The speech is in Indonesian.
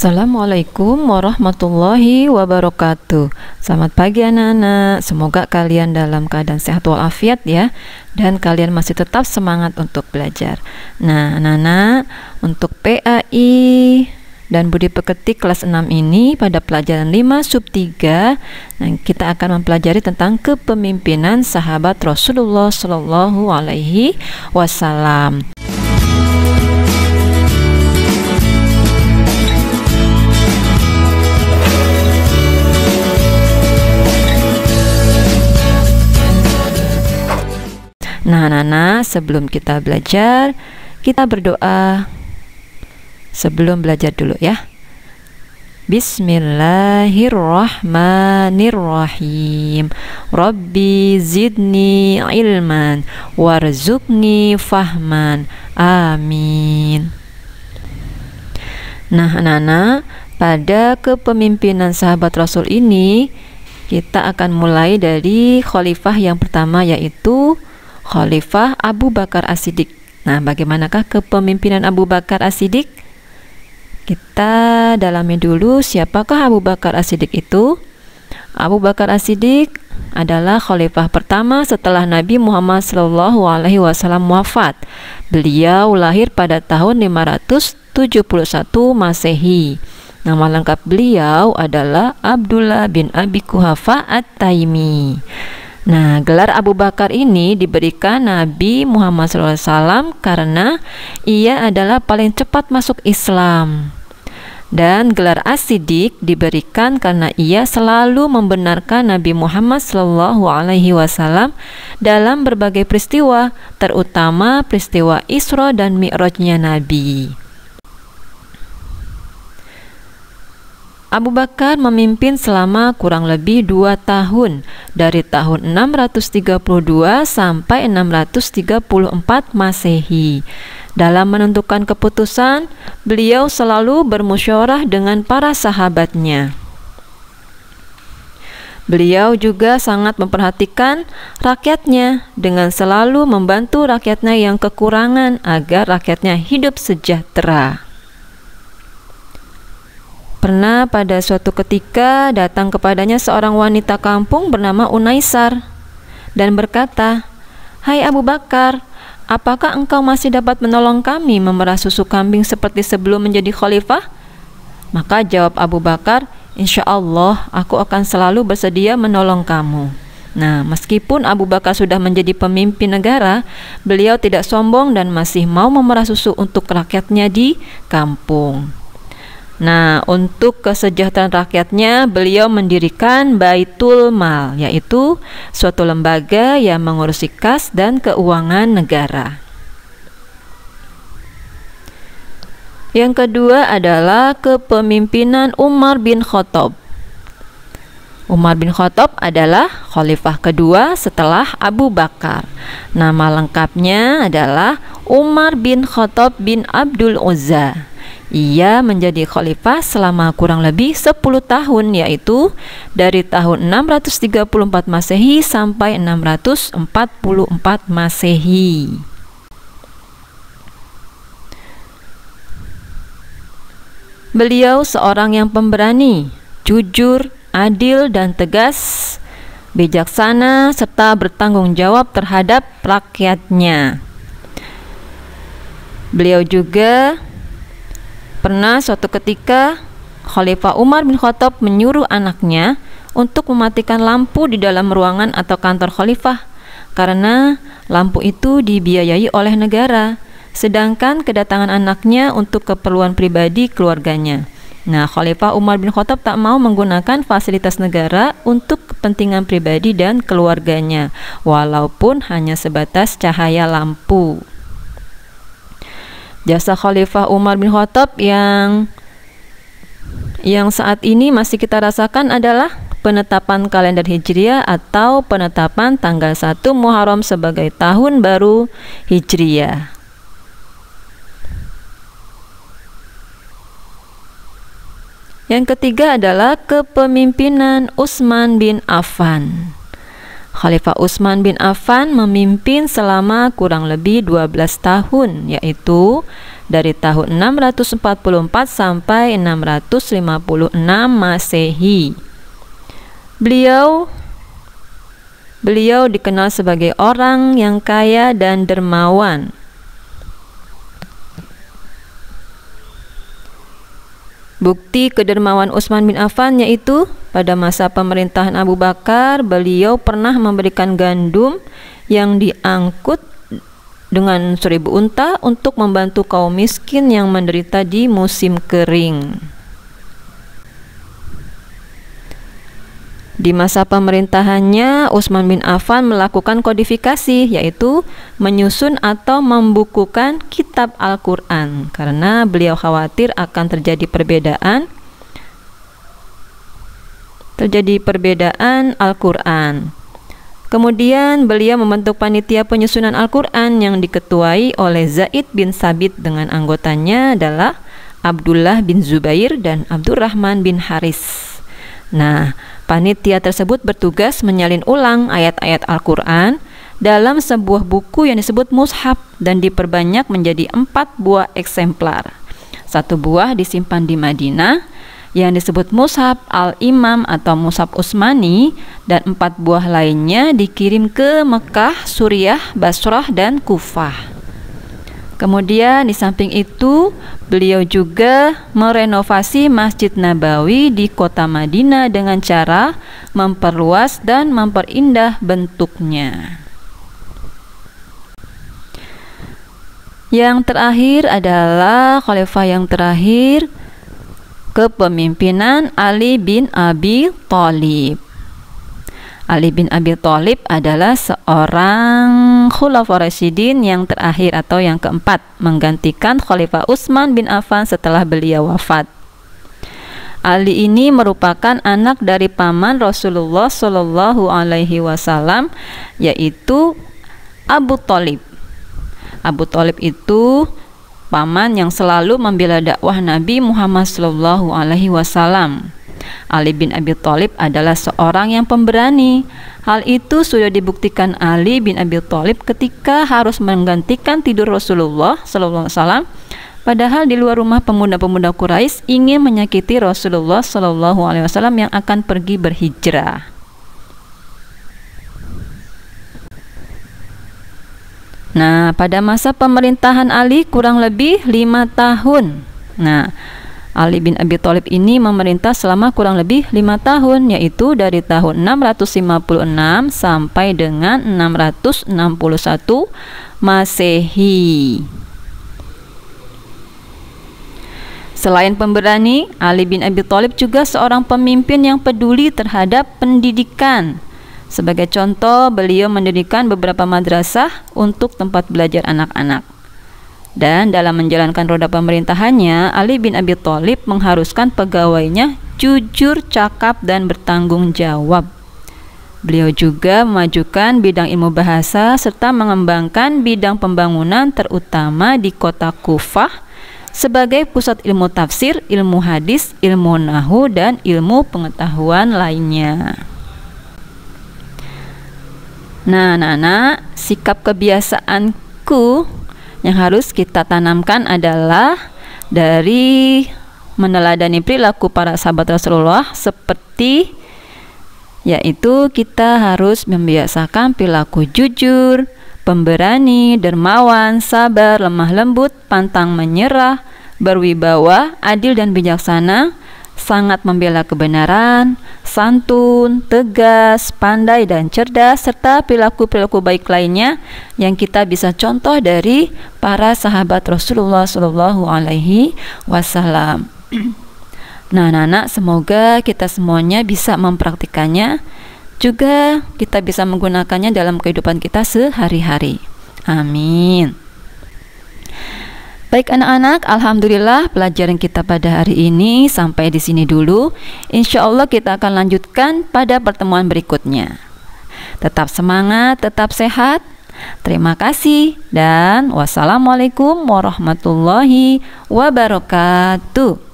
Assalamualaikum warahmatullahi wabarakatuh. Selamat pagi anak-anak. Semoga kalian dalam keadaan sehat walafiat ya dan kalian masih tetap semangat untuk belajar. Nah, anak-anak, untuk PAI dan Budi Pekerti kelas 6 ini pada pelajaran 5 sub 3 nah, kita akan mempelajari tentang kepemimpinan sahabat Rasulullah Shallallahu alaihi wasallam. Nah, Nana, sebelum kita belajar, kita berdoa sebelum belajar dulu ya. Bismillahirrahmanirrahim Rabbi zidni ilman warzuqni fahman Amin Nah Nana, Pada kepemimpinan sahabat rasul ini Kita akan mulai dari khalifah yang pertama yaitu Khalifah Abu Bakar As-Siddiq. Nah, bagaimanakah kepemimpinan Abu Bakar As-Siddiq? Kita dalami dulu siapakah Abu Bakar As-Siddiq itu? Abu Bakar As-Siddiq adalah khalifah pertama setelah Nabi Muhammad SAW alaihi wasallam wafat. Beliau lahir pada tahun 571 Masehi. Nama lengkap beliau adalah Abdullah bin Abi Kuhafa At-Taimi. Nah, gelar Abu Bakar ini diberikan Nabi Muhammad SAW karena ia adalah paling cepat masuk Islam. Dan gelar Asidik diberikan karena ia selalu membenarkan Nabi Muhammad SAW dalam berbagai peristiwa, terutama peristiwa Isra dan Mi'rajnya Nabi. Abu Bakar memimpin selama kurang lebih dua tahun, dari tahun 632 sampai 634 Masehi. Dalam menentukan keputusan, beliau selalu bermusyawarah dengan para sahabatnya. Beliau juga sangat memperhatikan rakyatnya dengan selalu membantu rakyatnya yang kekurangan agar rakyatnya hidup sejahtera. Pernah pada suatu ketika datang kepadanya seorang wanita kampung bernama Unaisar dan berkata, "Hai Abu Bakar, apakah engkau masih dapat menolong kami memerah susu kambing seperti sebelum menjadi khalifah?" Maka jawab Abu Bakar, "Insya Allah, aku akan selalu bersedia menolong kamu." Nah, meskipun Abu Bakar sudah menjadi pemimpin negara, beliau tidak sombong dan masih mau memerah susu untuk rakyatnya di kampung. Nah, untuk kesejahteraan rakyatnya, beliau mendirikan Baitul Mal, yaitu suatu lembaga yang mengurusi kas dan keuangan negara. Yang kedua adalah kepemimpinan Umar bin Khattab. Umar bin Khattab adalah khalifah kedua setelah Abu Bakar. Nama lengkapnya adalah Umar bin Khattab bin Abdul Uzza. Ia menjadi khalifah selama kurang lebih 10 tahun yaitu dari tahun 634 Masehi sampai 644 Masehi. Beliau seorang yang pemberani, jujur, adil dan tegas, bijaksana serta bertanggung jawab terhadap rakyatnya. Beliau juga Pernah suatu ketika Khalifah Umar bin Khattab menyuruh anaknya untuk mematikan lampu di dalam ruangan atau kantor khalifah karena lampu itu dibiayai oleh negara sedangkan kedatangan anaknya untuk keperluan pribadi keluarganya. Nah, Khalifah Umar bin Khattab tak mau menggunakan fasilitas negara untuk kepentingan pribadi dan keluarganya, walaupun hanya sebatas cahaya lampu jasa Khalifah Umar bin Khattab yang yang saat ini masih kita rasakan adalah penetapan kalender Hijriah atau penetapan tanggal 1 Muharram sebagai tahun baru Hijriah. Yang ketiga adalah kepemimpinan Utsman bin Affan. Khalifah Utsman bin Affan memimpin selama kurang lebih 12 tahun, yaitu dari tahun 644 sampai 656 Masehi. Beliau beliau dikenal sebagai orang yang kaya dan dermawan. Bukti kedermawan Utsman bin Affan yaitu pada masa pemerintahan Abu Bakar, beliau pernah memberikan gandum yang diangkut dengan seribu unta untuk membantu kaum miskin yang menderita di musim kering. Di masa pemerintahannya, Utsman bin Affan melakukan kodifikasi, yaitu menyusun atau membukukan kitab Al-Quran, karena beliau khawatir akan terjadi perbedaan. Terjadi perbedaan Al-Quran. Kemudian beliau membentuk panitia penyusunan Al-Quran yang diketuai oleh Zaid bin Sabit dengan anggotanya adalah Abdullah bin Zubair dan Abdurrahman bin Haris. Nah, Panitia tersebut bertugas menyalin ulang ayat-ayat Al-Quran dalam sebuah buku yang disebut mushaf dan diperbanyak menjadi empat buah eksemplar. Satu buah disimpan di Madinah yang disebut mushaf al-imam atau mushaf Usmani dan empat buah lainnya dikirim ke Mekah, Suriah, Basrah, dan Kufah. Kemudian di samping itu beliau juga merenovasi Masjid Nabawi di kota Madinah dengan cara memperluas dan memperindah bentuknya. Yang terakhir adalah khalifah yang terakhir kepemimpinan Ali bin Abi Thalib. Ali bin Abi Thalib adalah seorang Khulafaur Rasyidin yang terakhir atau yang keempat menggantikan Khalifah Utsman bin Affan setelah beliau wafat. Ali ini merupakan anak dari paman Rasulullah Shallallahu Alaihi Wasallam yaitu Abu Thalib. Abu Thalib itu paman yang selalu membela dakwah Nabi Muhammad Shallallahu Alaihi Wasallam. Ali bin Abi Thalib adalah seorang yang pemberani. Hal itu sudah dibuktikan Ali bin Abi Thalib ketika harus menggantikan tidur Rasulullah sallallahu alaihi wasallam Padahal di luar rumah pemuda-pemuda Quraisy ingin menyakiti Rasulullah Sallallahu Alaihi Wasallam yang akan pergi berhijrah. Nah, pada masa pemerintahan Ali kurang lebih lima tahun. Nah, Ali bin Abi Thalib ini memerintah selama kurang lebih lima tahun, yaitu dari tahun 656 sampai dengan 661 Masehi. Selain pemberani, Ali bin Abi Thalib juga seorang pemimpin yang peduli terhadap pendidikan. Sebagai contoh, beliau mendirikan beberapa madrasah untuk tempat belajar anak-anak. Dan dalam menjalankan roda pemerintahannya, Ali bin Abi Thalib mengharuskan pegawainya jujur, cakap, dan bertanggung jawab. Beliau juga memajukan bidang ilmu bahasa serta mengembangkan bidang pembangunan terutama di kota Kufah sebagai pusat ilmu tafsir, ilmu hadis, ilmu nahu, dan ilmu pengetahuan lainnya. Nah, anak-anak, sikap kebiasaanku yang harus kita tanamkan adalah dari meneladani perilaku para sahabat Rasulullah seperti yaitu kita harus membiasakan perilaku jujur, pemberani, dermawan, sabar, lemah lembut, pantang menyerah, berwibawa, adil dan bijaksana, sangat membela kebenaran, santun, tegas, pandai dan cerdas serta perilaku-perilaku baik lainnya yang kita bisa contoh dari para sahabat Rasulullah Shallallahu alaihi wasallam. Nah, anak-anak, semoga kita semuanya bisa mempraktikkannya, juga kita bisa menggunakannya dalam kehidupan kita sehari-hari. Amin. Baik anak-anak, alhamdulillah pelajaran kita pada hari ini sampai di sini dulu. Insya Allah kita akan lanjutkan pada pertemuan berikutnya. Tetap semangat, tetap sehat. Terima kasih dan wassalamualaikum warahmatullahi wabarakatuh.